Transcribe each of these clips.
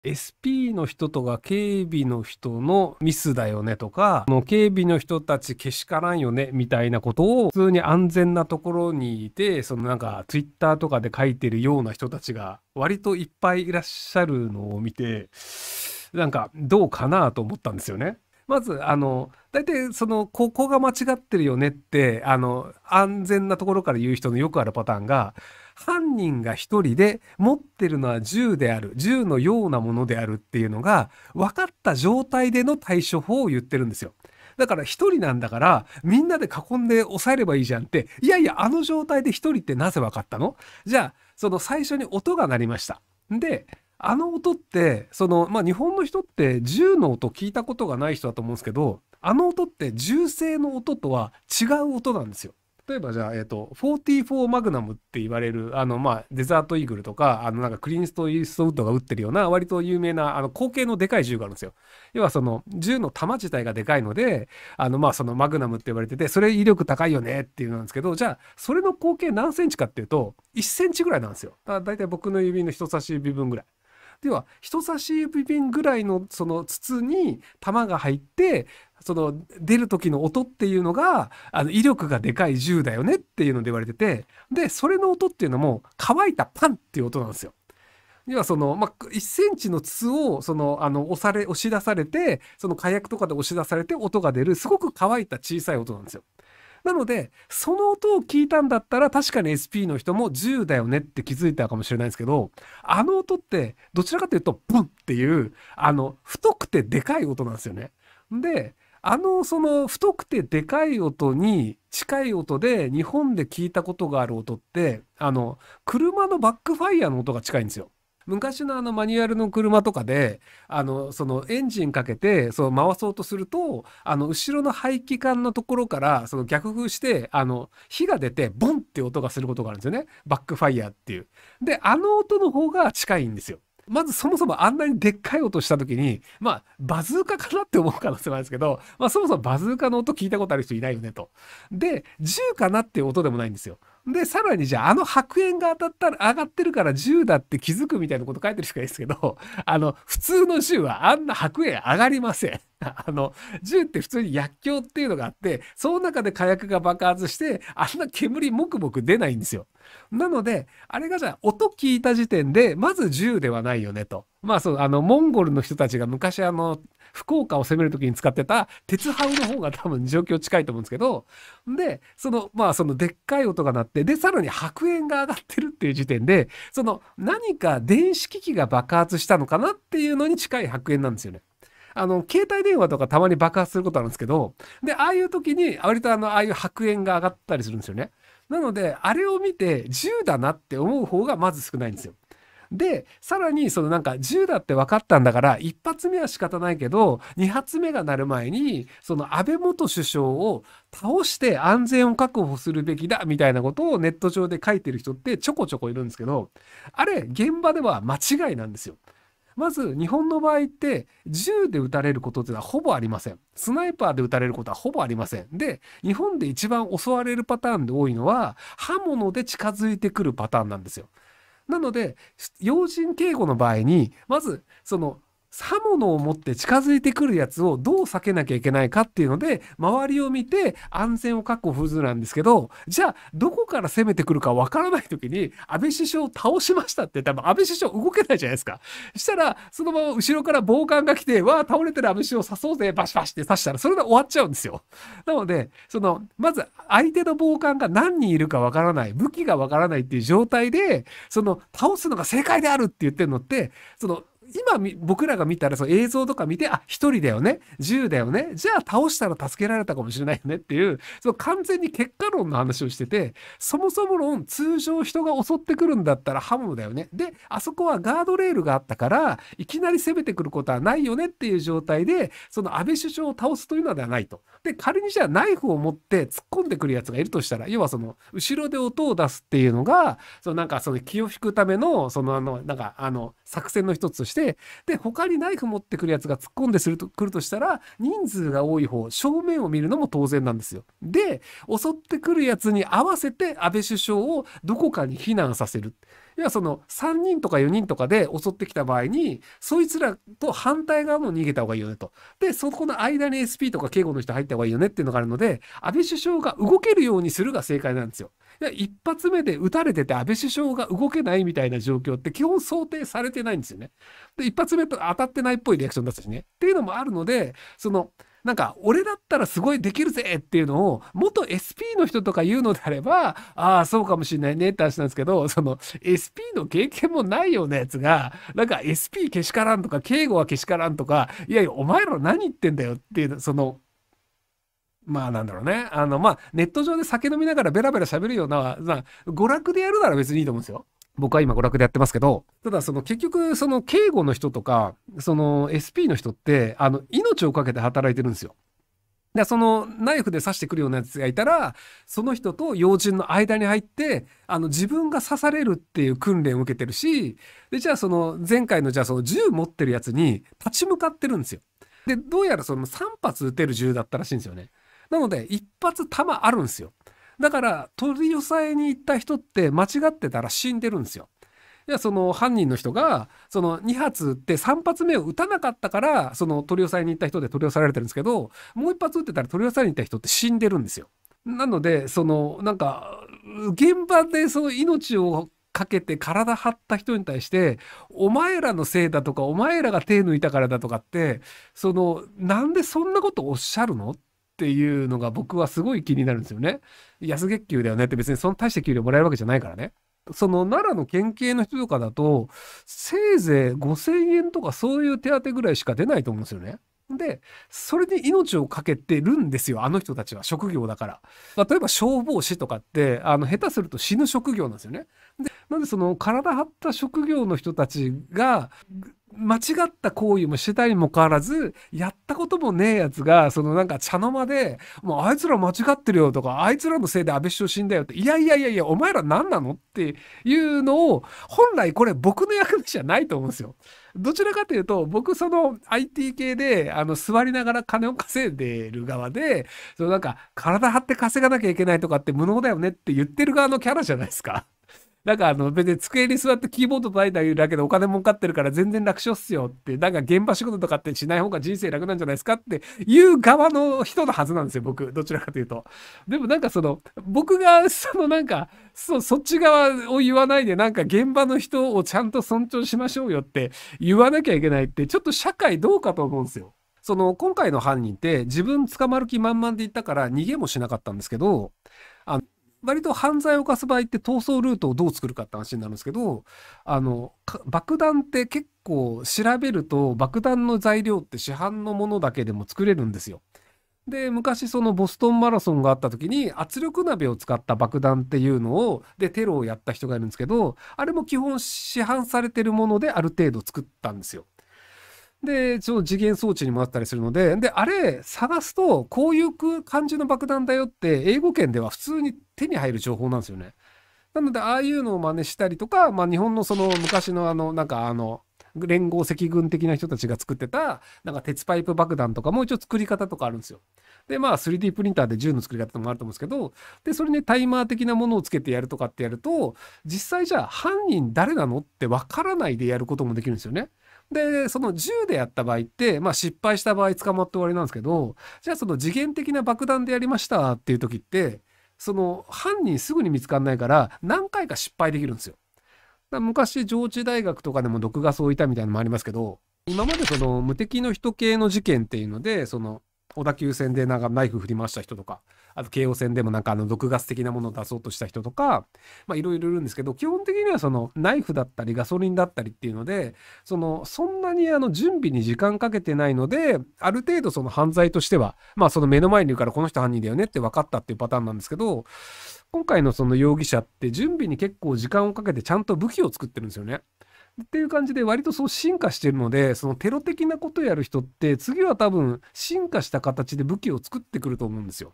SP の人とか警備の人のミスだよねとか、警備の人たちけしからんよねみたいなことを普通に安全なところにいて、そのなんかツイッターとかで書いてるような人たちが割といっぱいいらっしゃるのを見て、なんかどうかなと思ったんですよね。まず、あの、大体その、ここが間違ってるよねって、あの、安全なところから言う人のよくあるパターンが、犯人が一人で持ってるのは銃である、銃のようなものであるっていうのが分かった状態での対処法を言ってるんですよ。だから一人なんだから、みんなで囲んで押さえればいいじゃんって、いやいや、あの状態で一人ってなぜ分かったのじゃあ、その最初に音が鳴りました。で、あの音って、その、まあ、日本の人って銃の音聞いたことがない人だと思うんですけど、あの音って銃声の音とは違う音なんですよ。例えばじゃあ、えっ、ー、と、44マグナムって言われる、あの、まあ、デザートイーグルとか、あの、なんかクリンスト・イーストウッドが撃ってるような、割と有名な、あの、口径のでかい銃があるんですよ。要はその、銃の弾自体がでかいので、あの、まあ、そのマグナムって言われてて、それ威力高いよねっていうなんですけど、じゃあ、それの口径何センチかっていうと、1センチぐらいなんですよ。だいたい僕の指の人差し指分ぐらい。では人差し指瓶ぐらいのその筒に弾が入ってその出る時の音っていうのがあの威力がでかい銃だよねっていうので言われててでそれの音っていうのも乾いたパンっていう音なんですよ。要はその、まあ、1センチの筒をそのあの押され押し出されてその火薬とかで押し出されて音が出るすごく乾いた小さい音なんですよ。なので、その音を聞いたんだったら、確かに SP の人も10だよねって気づいたかもしれないですけど、あの音って、どちらかというと、ブンっていう、あの、太くてでかい音なんですよね。で、あの、その、太くてでかい音に近い音で、日本で聞いたことがある音って、あの、車のバックファイヤーの音が近いんですよ。昔のあのマニュアルの車とかで、あの、そのエンジンかけて、そう回そうとすると、あの、後ろの排気管のところから、その逆風して、あの、火が出て、ボンって音がすることがあるんですよね。バックファイヤーっていう。で、あの音の方が近いんですよ。まずそもそもあんなにでっかい音した時に、まあ、バズーカかなって思う可能性もあるんですけど、まあ、そもそもバズーカの音聞いたことある人いないよねと。で、銃かなっていう音でもないんですよ。で、さらにじゃあ、あの白煙が当たったら、上がってるから銃だって気づくみたいなこと書いてる人かないですけど、あの、普通の銃はあんな白煙上がりません。あの、銃って普通に薬莢っていうのがあって、その中で火薬が爆発して、あんな煙もくもく出ないんですよ。なので、あれがじゃあ、音聞いた時点で、まず銃ではないよねと。まあそう、あの、モンゴルの人たちが昔あの、福岡を攻める時に使ってた鉄ハウの方が多分状況近いと思うんですけど、で、その、まあそのでっかい音が鳴って、で、さらに白煙が上がってるっていう時点で、その何か電子機器が爆発したのかなっていうのに近い白煙なんですよね。あの、携帯電話とかたまに爆発することあるんですけど、で、ああいう時に、割とあの、ああいう白煙が上がったりするんですよね。なので、あれを見て、銃だなって思う方がまず少ないんですよ。でさらにそのなんか銃だって分かったんだから1発目は仕方ないけど2発目が鳴る前にその安倍元首相を倒して安全を確保するべきだみたいなことをネット上で書いてる人ってちょこちょこいるんですけどあれ現場では間違いなんですよ。まず日本の場合って銃で撃たれることってのはほぼありません。スナイパーで撃たれることはほぼありません。で、日本で一番襲われるパターンで多いのは刃物で近づいてくるパターンなんですよ。なので、要人警護の場合に、まず、その、刃物を持って近づいてくるやつをどう避けなきゃいけないかっていうので、周りを見て安全を確保するなんですけど、じゃあ、どこから攻めてくるかわからない時に、安倍首相を倒しましたって多分安倍首相動けないじゃないですか。したら、そのまま後ろから暴漢が来て、わあ、倒れてる安倍首相を刺そうぜ、バシバシって刺したら、それで終わっちゃうんですよ。なので、その、まず相手の暴漢が何人いるかわからない、武器がわからないっていう状態で、その、倒すのが正解であるって言ってるのって、その、今僕らが見たらその映像とか見て、あ、一人だよね、銃だよね、じゃあ倒したら助けられたかもしれないよねっていう、その完全に結果論の話をしてて、そもそも論、通常人が襲ってくるんだったら刃物だよね。で、あそこはガードレールがあったから、いきなり攻めてくることはないよねっていう状態で、その安倍首相を倒すというのではないと。で、仮にじゃあナイフを持って突っ込んでくるやつがいるとしたら、要はその、後ろで音を出すっていうのが、そのなんかその気を引くための、そのあの、なんかあの、作戦の一つとして、してで他にナイフ持ってくるやつが突っ込んですると来るとしたら人数が多い方正面を見るのも当然なんですよ。で襲ってくるやつに合わせて安倍首相をどこかに避難させる。要はその3人とか4人とかで襲ってきた場合にそいつらと反対側も逃げた方がいいよねと。でそこの間に SP とか警護の人入った方がいいよねっていうのがあるので安倍首相が動けるようにするが正解なんですよ。一発目で撃たれてて安倍首相が動けないみたいな状況って基本想定されてないんですよね。で、一発目と当たってないっぽいリアクションだったしね。っていうのもあるので、その、なんか、俺だったらすごいできるぜっていうのを、元 SP の人とか言うのであれば、ああ、そうかもしれないねって話なんですけど、その、SP の経験もないようなやつが、なんか SP けしからんとか、警護はけしからんとか、いやいや、お前ら何言ってんだよっていう、その、まあなんだろうね。あの、まあ、ネット上で酒飲みながらベラベラ喋るような、まあ、娯楽でやるなら別にいいと思うんですよ。僕は今娯楽でやってますけど、ただその結局その警護の人とか、その SP の人って、あの、命をかけて働いてるんですよ。で、そのナイフで刺してくるようなやつがいたら、その人と要人の間に入って、あの自分が刺されるっていう訓練を受けてるし、で、じゃあその前回のじゃあその銃持ってるやつに立ち向かってるんですよ。で、どうやらその3発撃てる銃だったらしいんですよね。なので、一発弾あるんですよ。だから、取り押さえに行った人って間違ってたら死んでるんですよ。いや、その犯人の人が、その2発撃って3発目を撃たなかったから、その取り押さえに行った人で取り押さえられてるんですけど、もう1発撃ってたら取り押さえに行った人って死んでるんですよ。なので、その、なんか、現場でその命をかけて体張った人に対して、お前らのせいだとか、お前らが手抜いたからだとかって、その、なんでそんなことおっしゃるのっていうのが僕はすごい気になるんですよね。安月給だよねって別にその大した給料もらえるわけじゃないからね。その奈良の県警の人とかだと、せいぜい5000円とかそういう手当ぐらいしか出ないと思うんですよね。で、それで命を懸けてるんですよ、あの人たちは、職業だから。まあ、例えば消防士とかって、あの、下手すると死ぬ職業なんですよね。で、なんでその体張った職業の人たちが、間違った行為もしてたにもかかわらず、やったこともねえやつが、そのなんか茶の間で、もうあいつら間違ってるよとか、あいつらのせいで安倍首相死んだよって、いやいやいやいや、お前ら何なのっていうのを、本来これ僕の役目じゃないと思うんですよ。どちらかというと、僕その IT 系で、あの、座りながら金を稼いでる側で、そのなんか、体張って稼がなきゃいけないとかって無能だよねって言ってる側のキャラじゃないですか。なんかあの別に机に座ってキーボード叩いてあげるだけでお金儲かってるから全然楽勝っすよって、なんか現場仕事とかってしない方が人生楽なんじゃないですかっていう側の人のはずなんですよ、僕。どちらかというと。でもなんかその、僕がそのなんか、そ、そっち側を言わないでなんか現場の人をちゃんと尊重しましょうよって言わなきゃいけないって、ちょっと社会どうかと思うんですよ。その今回の犯人って自分捕まる気満々で言ったから逃げもしなかったんですけど、あの割と犯罪を犯す場合って逃走ルートをどう作るかって話になるんですけど、あの、爆弾って結構調べると爆弾の材料って市販のものだけでも作れるんですよ。で昔そのボストンマラソンがあった時に圧力鍋を使った爆弾っていうのをでテロをやった人がいるんですけどあれも基本市販されてるものである程度作ったんですよ。で、ちょ次元装置にもあったりするので、で、あれ、探すと、こういう感じの爆弾だよって、英語圏では普通に手に入る情報なんですよね。なので、ああいうのを真似したりとか、まあ、日本のその昔のあの、なんかあの、連合赤軍的な人たちが作ってた、なんか鉄パイプ爆弾とかも一応作り方とかあるんですよ。で、まあ 3D プリンターで銃の作り方もあると思うんですけど、で、それにタイマー的なものをつけてやるとかってやると、実際じゃあ犯人誰なのってわからないでやることもできるんですよね。で、その銃でやった場合って、まあ失敗した場合捕まって終わりなんですけど、じゃあその次元的な爆弾でやりましたっていう時って、その犯人すぐに見つかんないから何回か失敗できるんですよ。昔上智大学とかでも毒ガスを置いたみたいなのもありますけど、今までその無敵の人系の事件っていうので、その小田急線でなんかナイフ振り回した人とか、あと、京王線でもなんかあの、毒ガス的なものを出そうとした人とか、まあ、いろいろいるんですけど、基本的にはその、ナイフだったり、ガソリンだったりっていうので、その、そんなにあの、準備に時間かけてないので、ある程度その犯罪としては、まあ、その目の前にいるからこの人犯人だよねって分かったっていうパターンなんですけど、今回のその容疑者って準備に結構時間をかけてちゃんと武器を作ってるんですよね。っていう感じで割とそう進化してるのでそのテロ的なことやる人って次は多分進化した形で武器を作ってくると思うんですよ。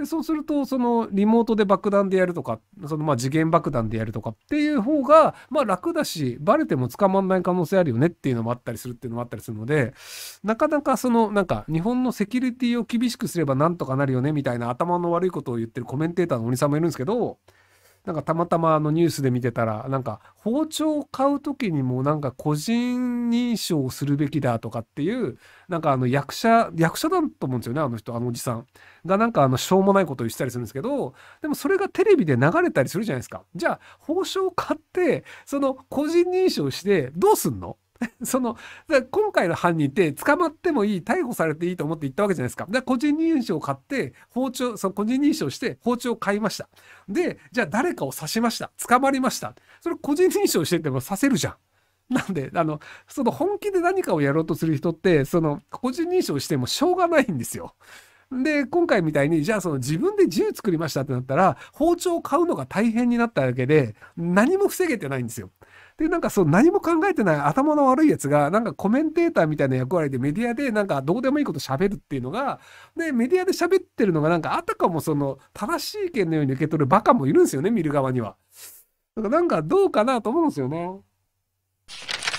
でそうするとそのリモートで爆弾でやるとかそのまあ次元爆弾でやるとかっていう方がまあ楽だしバレても捕まんない可能性あるよねっていうのもあったりするっていうのもあったりするのでなかなかそのなんか日本のセキュリティを厳しくすればなんとかなるよねみたいな頭の悪いことを言ってるコメンテーターの鬼さんもいるんですけどなんかたまたまあのニュースで見てたら、なんか包丁を買う時にもなんか個人認証をするべきだとかっていう、なんかあの役者、役者だと思うんですよね、あの人、あのおじさん。がなんかあのしょうもないことを言ったりするんですけど、でもそれがテレビで流れたりするじゃないですか。じゃあ、包丁を買って、その個人認証してどうすんの その今回の犯人って捕まってもいい逮捕されていいと思って行ったわけじゃないですか。で個人認証を買って包丁その個人認証して包丁を買いました。でじゃあ誰かを刺しました捕まりました。それ個人認証してても刺せるじゃん。なんで、あの、その本気で何かをやろうとする人って、その、個人認証してもしょうがないんですよ。で、今回みたいに、じゃあその自分で銃作りましたってなったら、包丁を買うのが大変になっただけで、何も防げてないんですよ。でなんかそう何も考えてない頭の悪いやつがなんかコメンテーターみたいな役割でメディアでなんかどうでもいいこと喋るっていうのがでメディアで喋ってるのがなんかあたかもその正しい意見のように受け取るバカもいるんですよね見る側には。だからなんかどうかなと思うんですよね。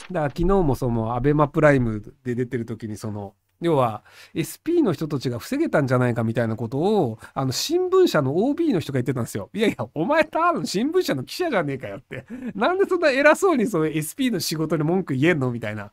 だから昨日もそのアベマプライムで出てる時にその要は SP の人たちが防げたんじゃないかみたいなことをあの新聞社の OB の人が言ってたんですよ。いやいや、お前多の新聞社の記者じゃねえかよって。なんでそんな偉そうにその SP の仕事に文句言えんのみたいな。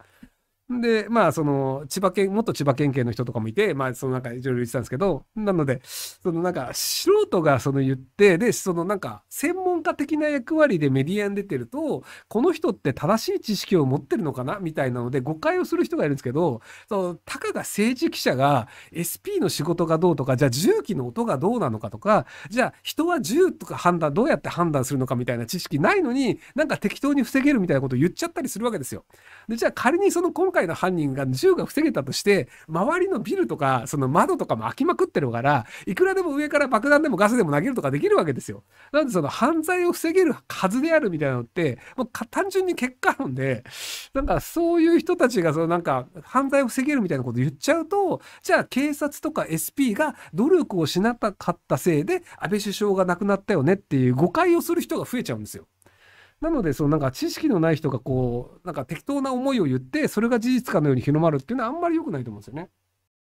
で、まあ、その、千葉県、元千葉県警の人とかもいて、まあ、そのいろいろ言ってたんですけど、なので、そのなんか、素人がその言って、で、そのなんか、専門家的な役割でメディアに出てると、この人って正しい知識を持ってるのかなみたいなので、誤解をする人がいるんですけど、その、たかが政治記者が SP の仕事がどうとか、じゃあ銃器の音がどうなのかとか、じゃあ人は銃とか判断、どうやって判断するのかみたいな知識ないのに、なんか適当に防げるみたいなことを言っちゃったりするわけですよ。で、じゃあ仮にその今回回の犯人が銃が防げたとして、周りのビルとか、その窓とかも開きまくってるから、いくらでも上から爆弾でもガスでも投げるとかできるわけですよ。なんでその犯罪を防げるはずであるみたいなのって、もう単純に結果論で、なんかそういう人たちがそのなんか犯罪を防げるみたいなこと言っちゃうと、じゃあ警察とか SP が努力をしなかったせいで安倍首相が亡くなったよねっていう誤解をする人が増えちゃうんですよ。なのでそのなんか知識のない人がこうなんか適当な思いを言ってそれが事実かのように広まるっていうのはあんまり良くないと思うんですよね。